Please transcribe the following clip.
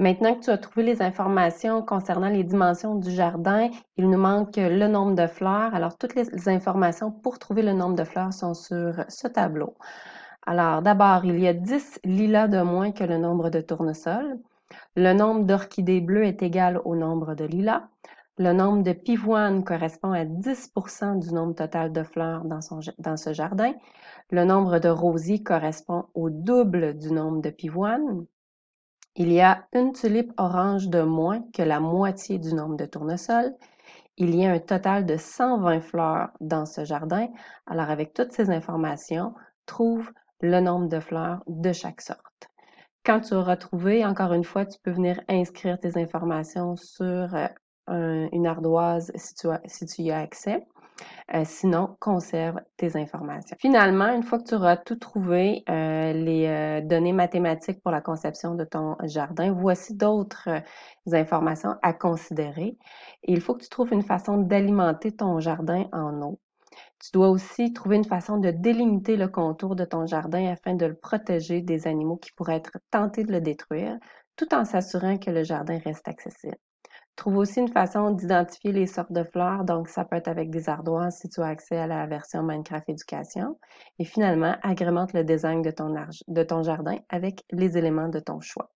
Maintenant que tu as trouvé les informations concernant les dimensions du jardin, il nous manque le nombre de fleurs. Alors, toutes les informations pour trouver le nombre de fleurs sont sur ce tableau. Alors, d'abord, il y a 10 lilas de moins que le nombre de tournesols. Le nombre d'orchidées bleues est égal au nombre de lilas. Le nombre de pivoines correspond à 10 du nombre total de fleurs dans, dans ce jardin. Le nombre de rosiers correspond au double du nombre de pivoines. Il y a une tulipe orange de moins que la moitié du nombre de tournesols. Il y a un total de 120 fleurs dans ce jardin. Alors avec toutes ces informations, trouve le nombre de fleurs de chaque sorte. Quand tu auras trouvé, encore une fois, tu peux venir inscrire tes informations sur euh, une ardoise si si tu y as accès. Euh, sinon, conserve tes informations. Finalement, une fois que tu auras tout trouvé, euh, les euh, données mathématiques pour la conception de ton jardin, voici d'autres informations à considérer. Il faut que tu trouves une façon d'alimenter ton jardin en eau. Tu dois aussi trouver une façon de délimiter le contour de ton jardin afin de le protéger des animaux qui pourraient être tentés de le détruire, tout en s'assurant que le jardin reste accessible trouve aussi une façon d'identifier les sortes de fleurs. Donc, ça peut être avec des ardoises si tu as accès à la version Minecraft Éducation. Et finalement, agrémente le design de ton, de ton jardin avec les éléments de ton choix.